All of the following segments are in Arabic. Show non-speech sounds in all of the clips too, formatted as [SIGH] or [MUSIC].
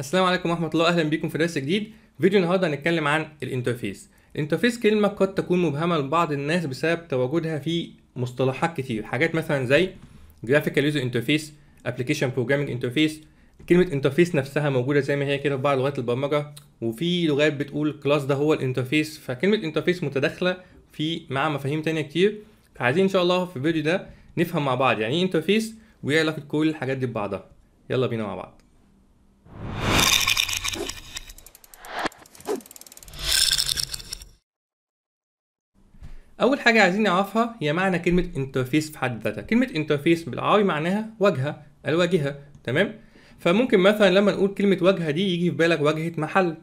السلام عليكم ورحمه الله اهلا بيكم في درس جديد فيديو النهارده هنتكلم عن الانترفيس الانترفيس كلمه قد تكون مبهمه لبعض الناس بسبب تواجدها في مصطلحات كتير حاجات مثلا زي جرافيكال يوزر انترفيس ابلكيشن بروجرامينج انترفيس كلمه انترفيس نفسها موجوده زي ما هي كده في بعض لغات البرمجه وفي لغات بتقول كلاس ده هو الانترفيس فكلمه انترفيس متداخله في مع مفاهيم تانية كتير فعايزين ان شاء الله في الفيديو ده نفهم مع بعض يعني ايه انترفيس وايه علاقه كل الحاجات دي ببعضها يلا بينا مع بعض اول حاجه عايزين نعرفها هي معنى كلمه انترفيس في حد ذاتها كلمه انترفيس بالعربي معناها واجهه الواجهه تمام فممكن مثلا لما نقول كلمه واجهه دي يجي في بالك واجهه محل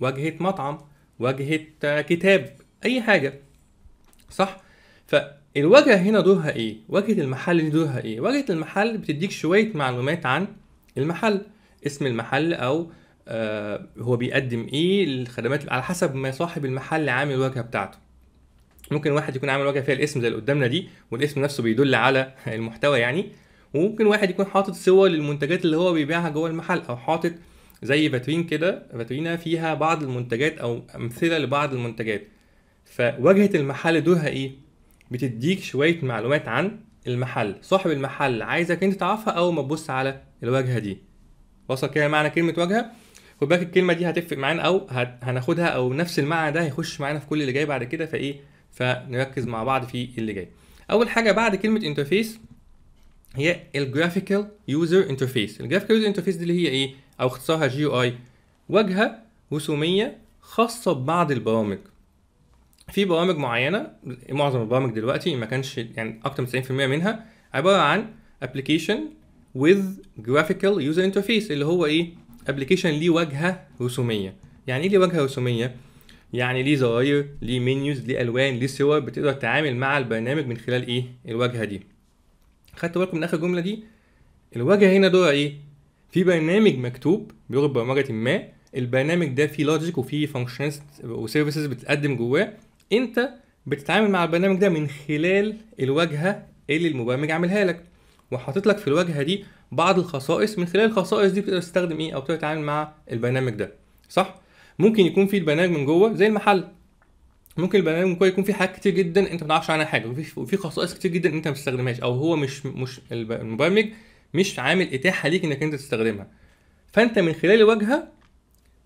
واجهه مطعم واجهه كتاب اي حاجه صح فالواجهه هنا دورها ايه واجهه المحل دي دورها ايه واجهه المحل بتديك شويه معلومات عن المحل اسم المحل او آه هو بيقدم ايه الخدمات على حسب ما صاحب المحل عامل الواجهه بتاعته ممكن واحد يكون عامل واجهه فيها الاسم زي اللي قدامنا دي والاسم نفسه بيدل على [LAUGHS] المحتوى يعني وممكن واحد يكون حاطط صور للمنتجات اللي هو بيبيعها جوه المحل او حاطط زي فاترين كده فاترينه فيها بعض المنتجات او امثله لبعض المنتجات فواجهه المحل دورها ايه بتديك شويه معلومات عن المحل صاحب المحل عايزك انت تعرفها اول ما تبص على الواجهه دي وصل كده معنى كلمه واجهه خد بالك الكلمه دي هتفرق معانا او هناخدها او نفس المعنى ده هيخش معانا في كل اللي جاي بعد كده فايه فنركز مع بعض في اللي جاي اول حاجه بعد كلمه انترفيس هي الجرافيكال يوزر انترفيس الجرافيكال يوزر انترفيس دي اللي هي ايه او اختصارها جي يو اي واجهه رسوميه خاصه ببعض البرامج في برامج معينه معظم البرامج دلوقتي ما كانش يعني اكتر من 90% منها عباره عن ابلكيشن with graphical user interface اللي هو ايه ابلكيشن ليه واجهه رسوميه يعني ايه ليه واجهه رسوميه يعني ليه زراير ليه منيوز ليه الوان ليه صور بتقدر تتعامل مع البرنامج من خلال ايه الواجهه دي خدت بالكم من اخر جمله دي الواجهه هنا دورها ايه في برنامج مكتوب بلغه برمجه ما البرنامج ده فيه لوجيك وفيه فانكشنز وسيرفيسز بتقدم جواه انت بتتعامل مع البرنامج ده من خلال الواجهه اللي المبرمج عاملها لك وحاطط لك في الواجهه دي بعض الخصائص من خلال الخصائص دي بتقدر تستخدم ايه او بتقدر تتعامل مع البرنامج ده صح ممكن يكون في البرنامج من جوه زي المحل ممكن البرنامج من جوه يكون في حاجات كتير جدا انت ما تعرفش عنها حاجه وفي خصائص كتير جدا انت ما بتستخدمهاش او هو مش مش المبرمج مش عامل اتاحه ليك انك انت تستخدمها فانت من خلال الواجهه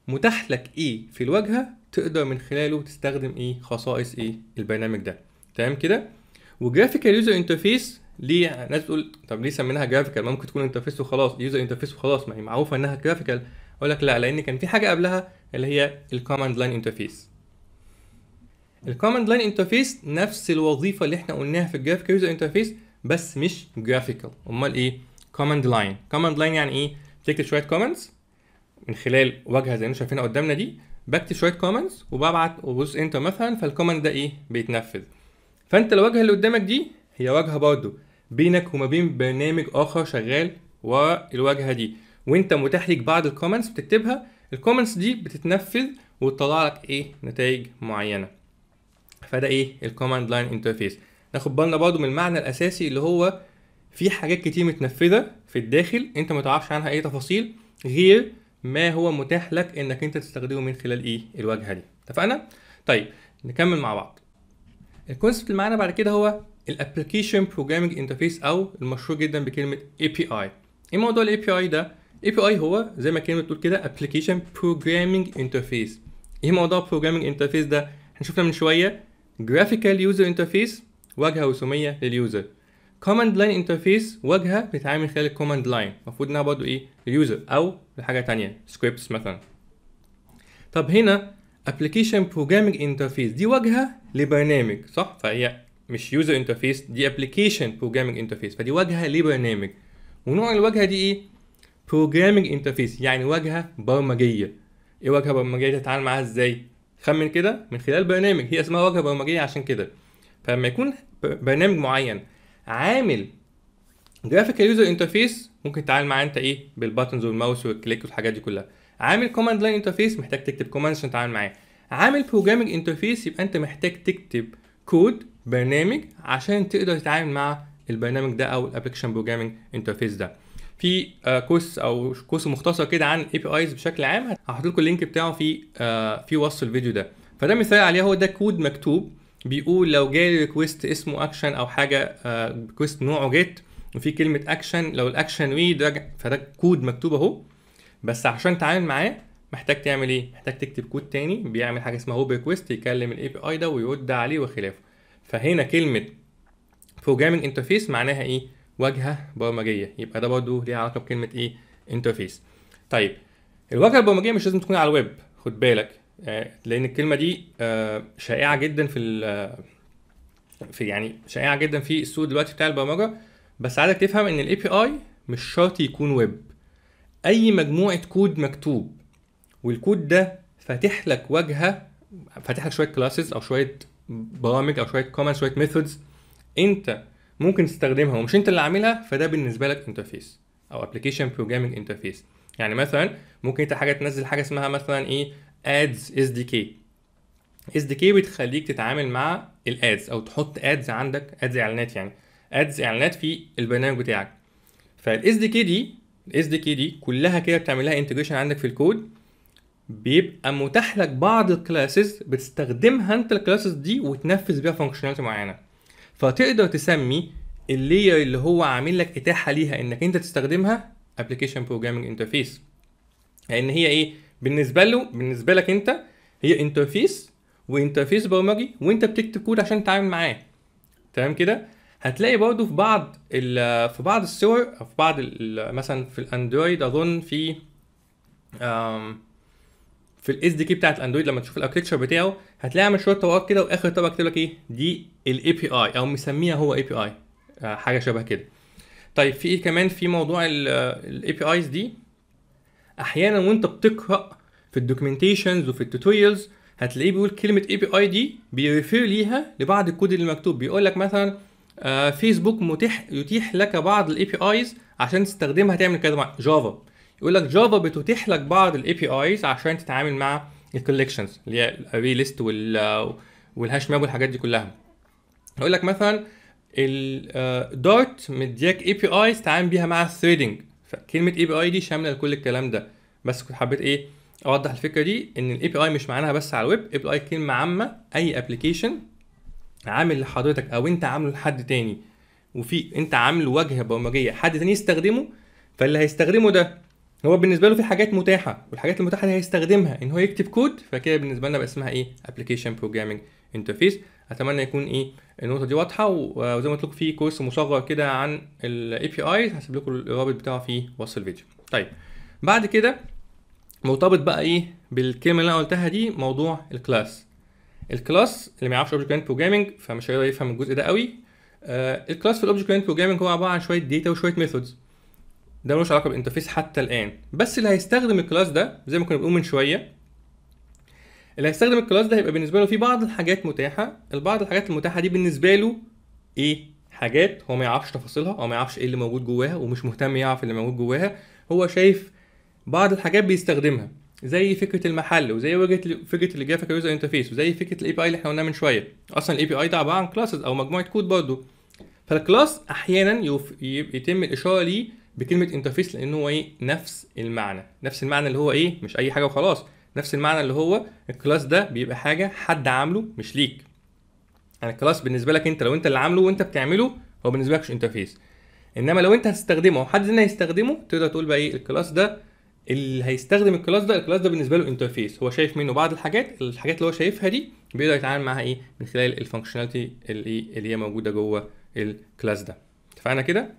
متاح لك ايه في الواجهه تقدر من خلاله تستخدم ايه خصائص ايه البرنامج ده تمام كده وجرافيكال يوزر انترفيس ليه ناس بتقول طب ليه سميناها جرافيكال ما ممكن تكون انترفيس وخلاص يوزر انترفيس وخلاص ما هي معروفه انها جرافيكال اقول لك لا لان كان في حاجه قبلها اللي هي الكوماند لاين انترفيس الكوماند لاين انترفيس نفس الوظيفه اللي احنا قلناها في الجرافيك يوزر انترفيس بس مش جرافيكال امال ايه كوماند لاين كوماند لاين يعني ايه بتكتب شويه كومنتس من خلال واجهه زي ما شايفينها قدامنا دي بكتب شويه كومنتس وببعت وبص انتر مثلا فالكومنت ده ايه بيتنفذ فانت الواجهه اللي قدامك دي هي واجهه برضه بينك وما بين برنامج اخر شغال والواجهه دي وانت متاح ليك بعض الكومنتس بتكتبها الكومنتس دي بتتنفذ وتطلع لك ايه نتائج معينه فده ايه الكوماند لاين انترفيس ناخد بالنا برضو من المعنى الاساسي اللي هو في حاجات كتير متنفذه في الداخل انت ما تعرفش عنها اي تفاصيل غير ما هو متاح لك انك انت تستخدمه من خلال ايه الواجهه دي اتفقنا طيب نكمل مع بعض الكونسبت اللي معانا بعد كده هو الابلكيشن بروجرامنج انترفيس او المشهور جدا بكلمه اي بي اي ايه موضوع الاي بي اي ده اي بي اي هو زي ما كلمه بتقول كده ابلكيشن بروجرامنج انترفيس ايه موضوع بروجرامنج انترفيس ده احنا شفنا من شويه جرافيكال يوزر انترفيس واجهه رسوميه لليوزر كوماند لاين انترفيس واجهه بتتعامل خلال الكوماند لاين المفروض انها برضه ايه اليوزر او حاجه ثانيه سكريبتس مثلا طب هنا ابلكيشن بروجرامنج انترفيس دي واجهه لبرنامج صح فهي مش يوزر انترفيس دي ابلكيشن بروجرامنج انترفيس فدي واجهه لبرنامج ونوع الواجهه دي ايه بروجرامنج انترفيس يعني واجهه برمجيه ايه واجهه برمجيه تتعامل معاها ازاي خمن كده من خلال برنامج هي اسمها واجهه برمجيه عشان كده فلما يكون برنامج معين عامل جرافيكال يوزر انترفيس ممكن تتعامل معاه انت ايه بالباتنز والماوس والكليك والحاجات دي كلها عامل كوماند لاين انترفيس محتاج تكتب كوماند عشان تتعامل معاه عامل بروجرامنج انترفيس يبقى انت محتاج تكتب كود برنامج عشان تقدر تتعامل مع البرنامج ده او الابلكيشن بروجرامنج انترفيس ده في آه، كورس او كورس مختصر كده عن الاي بي ايز بشكل عام هحط لكم اللينك بتاعه في آه، في وصف الفيديو ده فده مثال عليه هو ده كود مكتوب بيقول لو جالي ريكويست اسمه اكشن او حاجه ريكويست آه، نوعه جيت وفي كلمه اكشن لو الاكشن ريد فده كود مكتوب اهو بس عشان تتعامل معاه محتاج تعمل ايه؟ محتاج تكتب كود تاني بيعمل حاجه اسمها هوب ريكويست يكلم الاي بي اي ده ويرد عليه وخلافه فهنا كلمه بروجرامنج انترفيس معناها ايه؟ واجهه برمجيه يبقى ده برضه ليه علاقه بكلمه ايه انترفيس طيب الواجهه البرمجيه مش لازم تكون على الويب خد بالك آه، لان الكلمه دي آه، شائعه جدا في في يعني شائعه جدا في السوق دلوقتي بتاع البرمجه بس عايزك تفهم ان الاي بي اي مش شرط يكون ويب اي مجموعه كود مكتوب والكود ده فاتح لك واجهه فاتح لك شويه كلاسز او شويه برامج او شويه كومنت شويه ميثودز انت ممكن تستخدمها ومش انت اللي عاملها فده بالنسبه لك انترفيس او ابلكيشن بروجرامنج انترفيس يعني مثلا ممكن انت حاجه تنزل حاجه اسمها مثلا ايه ادز اس دي كي اس دي كي بتخليك تتعامل مع الادز او تحط ادز عندك ادز اعلانات يعني ادز اعلانات في البرنامج بتاعك فالاس دي كي دي الاس دي كي دي كلها كده بتعمل لها انتجريشن عندك في الكود بيبقى متاح لك بعض الكلاسز بتستخدمها انت الكلاسز دي وتنفذ بيها فانكشناليتي معينه فتقدر تسمي اللير اللي هو عامل لك اتاحه ليها انك انت تستخدمها ابلكيشن بروجرامنج انترفيس لان هي ايه بالنسبه له بالنسبه لك انت هي انترفيس وانترفيس برمجي وانت بتكتب كود عشان تتعامل معاه تمام كده هتلاقي برضه في بعض في بعض الصور في بعض مثلا في الاندرويد اظن في في الاس دي كي بتاعت الاندرويد لما تشوف الاركتشر بتاعه هتلاقي عامل شويه طبقات كده واخر طبقه كاتب لك ايه دي الاي بي اي او مسميها هو اي بي اي حاجه شبه كده طيب في ايه كمان في موضوع الاي بي ايز دي احيانا وانت بتقرا في الدوكيومنتيشنز وفي التوتوريالز هتلاقيه بيقول كلمه اي بي اي دي بيرفير ليها لبعض الكود اللي مكتوب بيقول لك مثلا فيسبوك آه، متيح يتيح لك بعض الاي بي ايز عشان تستخدمها تعمل كذا جافا يقول لك جافا بتتيح لك بعض الاي بي ايز عشان تتعامل مع الكوليكشنز اللي هي الاري ليست والهاش ماب والحاجات دي كلها يقول لك مثلا الدارت آه، مدياك اي بي ايز تتعامل بيها مع الثريدنج فكلمه اي بي اي دي شامله لكل الكلام ده بس كنت حبيت ايه اوضح الفكره دي ان الاي بي اي مش معناها بس على الويب اي بي اي كلمه عامه اي ابلكيشن عامل لحضرتك او انت عامله لحد تاني وفي انت عامل وجهه برمجيه حد تاني يستخدمه فاللي هيستخدمه ده هو بالنسبه له في حاجات متاحه والحاجات المتاحه اللي هيستخدمها ان هو يكتب كود فكده بالنسبه لنا بقى اسمها ايه ابلكيشن بروجرامنج انترفيس اتمنى يكون ايه النقطه دي واضحه وزي ما قلت لكم في كورس مصغر كده عن الاي بي ايز هسيب لكم الرابط بتاعه في وصف الفيديو طيب بعد كده مرتبط بقى ايه بالكلمه اللي انا قلتها دي موضوع الكلاس الكلاس اللي ما يعرفش اوبجكت اورينتد بروجرامنج فمش هيقدر يفهم الجزء ده قوي آه الكلاس في الاوبجكت اورينتد بروجرامنج هو عباره عن شويه داتا وشويه ميثودز ده ملوش علاقه بالانترفيس حتى الان بس اللي هيستخدم الكلاس ده زي ما كنا بنقول من شويه اللي هيستخدم الكلاس ده هيبقى بالنسبه له في بعض الحاجات متاحه البعض الحاجات المتاحه دي بالنسبه له ايه حاجات هو ما يعرفش تفاصيلها او ما يعرفش ايه اللي موجود جواها ومش مهتم يعرف اللي موجود جواها هو شايف بعض الحاجات بيستخدمها زي فكره المحل وزي وجهه فكره الجرافيك يوزر انترفيس وزي فكره الاي بي اي اللي احنا قلناها من شويه اصلا الاي بي اي ده عباره عن كلاسز او مجموعه كود برضه فالكلاس احيانا يتم الاشاره ليه بكلمه انترفيس لان هو ايه نفس المعنى نفس المعنى اللي هو ايه مش اي حاجه وخلاص نفس المعنى اللي هو الكلاس ده بيبقى حاجه حد عامله مش ليك يعني الكلاس بالنسبه لك انت لو انت اللي عامله وانت بتعمله هو بالنسبه لك مش انترفيس انما لو انت هتستخدمه او حد تاني هيستخدمه تقدر تقول بقى ايه الكلاس ده اللي هيستخدم الكلاس ده الكلاس ده بالنسبه له انترفيس هو شايف منه بعض الحاجات الحاجات اللي هو شايفها دي بيقدر يتعامل معاها ايه من خلال الفانكشناليتي اللي إيه؟ اللي هي موجوده جوه الكلاس ده اتفقنا كده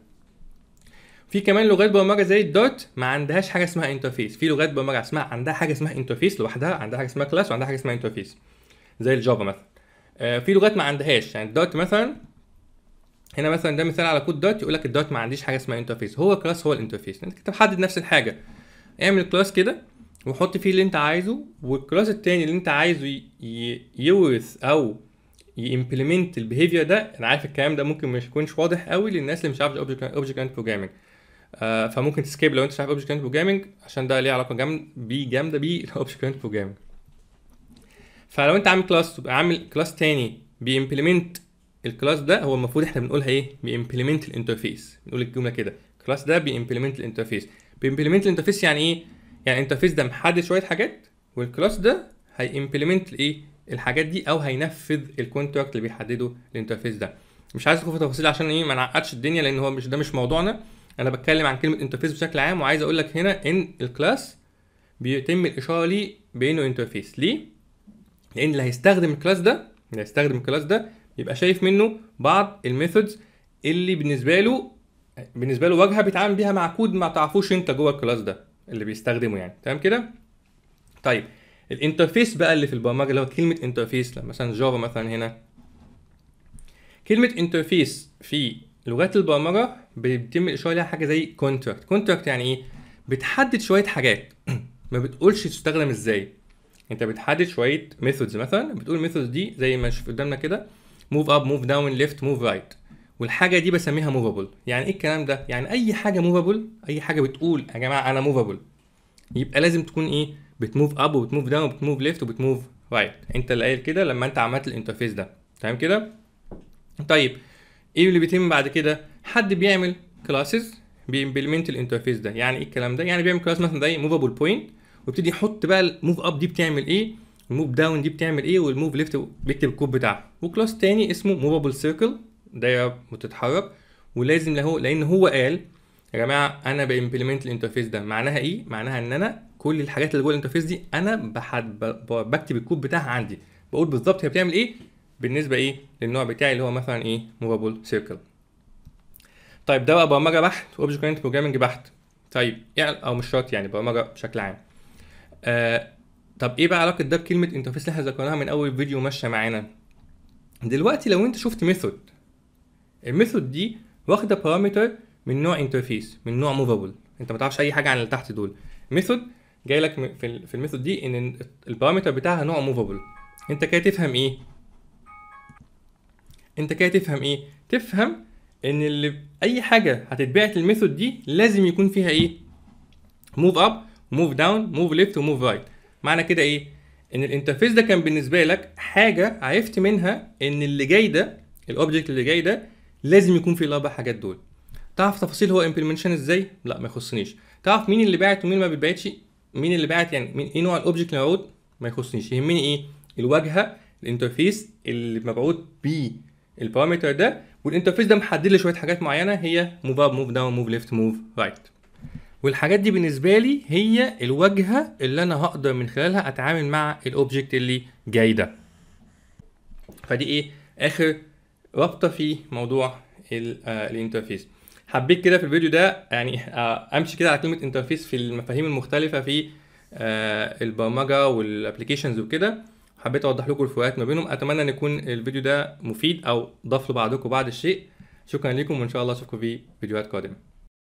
في كمان لغات برمجه زي الدارت ما عندهاش حاجه اسمها انترفيس في لغات برمجه اسمها عندها حاجه اسمها انترفيس لوحدها عندها حاجه اسمها كلاس وعندها حاجه اسمها انترفيس زي الجافا مثلا آه، في لغات ما عندهاش يعني الدارت مثلا هنا مثلا ده مثال على كود دارت يقول لك الدارت ما عنديش حاجه اسمها انترفيس هو كلاس هو الانترفيس انت بتحدد نفس الحاجه اعمل كلاس كده وحط فيه اللي انت عايزه والكلاس التاني اللي انت عايزه يورث او يمبلمنت البيهيفير ده انا عارف الكلام ده ممكن مش يكونش واضح قوي للناس اللي مش عارفه اوبجكت اوبجكت بروجرامنج آه، فممكن تسكيب لو انت مش عارف اوبجكت اورينتد بروجرامنج عشان ده ليه علاقه جامده بي جامده بي الاوبجكت اورينتد بروجرامنج فلو انت عامل كلاس تبقى عامل كلاس تاني بيمبلمنت الكلاس ده هو المفروض احنا بنقولها ايه بيمبلمنت الانترفيس بنقول الجمله كده الكلاس ده بيمبلمنت الانترفيس بيمبلمنت الانترفيس يعني ايه يعني الانترفيس ده محدد شويه حاجات والكلاس ده هيمبلمنت الايه الحاجات دي او هينفذ الكونتراكت اللي بيحدده الانترفيس ده مش عايز ادخل في تفاصيل عشان ايه ما نعقدش الدنيا لان هو مش ده مش موضوعنا انا بتكلم عن كلمه انترفيس بشكل عام وعايز اقول لك هنا ان الكلاس بيتم الاشاره ليه بانه انترفيس ليه لان اللي هيستخدم الكلاس ده اللي هيستخدم الكلاس ده يبقى شايف منه بعض الميثودز اللي بالنسبه له بالنسبه له واجهه بيتعامل بيها مع كود ما تعرفوش انت جوه الكلاس ده اللي بيستخدمه يعني تمام كده طيب الانترفيس بقى اللي في البرمجه اللي هو كلمه انترفيس مثلا جافا مثلا هنا كلمه انترفيس في لغات البرمجه بيتم الاشاره ليها حاجه زي كونتراكت كونتراكت يعني ايه بتحدد شويه حاجات [CLEARS THROAT] ما بتقولش تستخدم ازاي انت بتحدد شويه ميثودز مثلا بتقول ميثودز دي زي ما شوف قدامنا كده موف اب موف داون ليفت موف رايت والحاجه دي بسميها موفابل يعني ايه الكلام ده يعني اي حاجه موفابل اي حاجه بتقول يا جماعه انا موفابل يبقى لازم تكون ايه بتموف اب وبتموف داون وبتموف ليفت وبتموف رايت انت اللي قايل كده لما انت عملت الانترفيس ده تمام كده طيب ايه اللي بيتم بعد كده حد بيعمل كلاسز بيمبلمنت الانترفيس ده يعني ايه الكلام ده يعني بيعمل كلاس مثلا زي موفابل بوينت ويبتدي يحط بقى الموف اب دي بتعمل ايه الموف داون دي بتعمل ايه والموف ليفت بيكتب الكود بتاعها وكلاس تاني اسمه موفابل سيركل دايره بتتحرك ولازم له لان هو قال يا جماعه انا بامبلمنت الانترفيس ده معناها ايه معناها ان انا كل الحاجات اللي جوه الانترفيس دي انا بحد بكتب الكود بتاعها عندي بقول بالظبط هي بتعمل ايه بالنسبه ايه للنوع بتاعي اللي هو مثلا ايه موفابل سيركل طيب ده بقى برمجه بحت اوبجكت اورينتد بروجرامنج بحت طيب يعني او مش شرط يعني برمجه بشكل عام آه طب ايه بقى علاقه ده بكلمه انترفيس اللي احنا ذكرناها من اول فيديو ماشيه معانا دلوقتي لو انت شفت ميثود الميثود دي واخده بارامتر من نوع انترفيس من نوع موفابل انت ما تعرفش اي حاجه عن اللي تحت دول ميثود جاي لك في الميثود دي ان البارامتر بتاعها نوع موفابل انت كده تفهم ايه انت كده تفهم ايه تفهم ان اللي اي حاجه هتتبعت الميثود دي لازم يكون فيها ايه موف اب موف داون موف ليفت وموف رايت معنى كده ايه ان الانترفيس ده كان بالنسبه لك حاجه عرفت منها ان اللي جاي ده الاوبجكت اللي جاي ده لازم يكون فيه الاربع حاجات دول تعرف تفاصيل هو امبلمنتشن ازاي لا ما يخصنيش تعرف مين اللي باعت ومين ما بيتبعتش مين اللي باعت يعني مين ايه نوع الاوبجكت اللي ما يخصنيش يهمني ايه الواجهه الانترفيس اللي مبعوت بيه البارامتر ده والانترفيس ده محدد لي شويه حاجات معينه هي موف اب موف داون موف ليفت موف رايت والحاجات دي بالنسبه لي هي الواجهه اللي انا هقدر من خلالها اتعامل مع الاوبجكت اللي جاي ده فدي ايه اخر رابطه في موضوع آه، الانترفيس حبيت كده في الفيديو ده يعني آه، امشي كده على كلمه انترفيس في المفاهيم المختلفه في آه، البرمجه والابلكيشنز وكده حبيت اوضح لكم الفروقات ما بينهم اتمنى ان يكون الفيديو ده مفيد او ضاف لبعضكم بعض الشيء شكرا لكم وان شاء الله اشوفكم في فيديوهات قادمه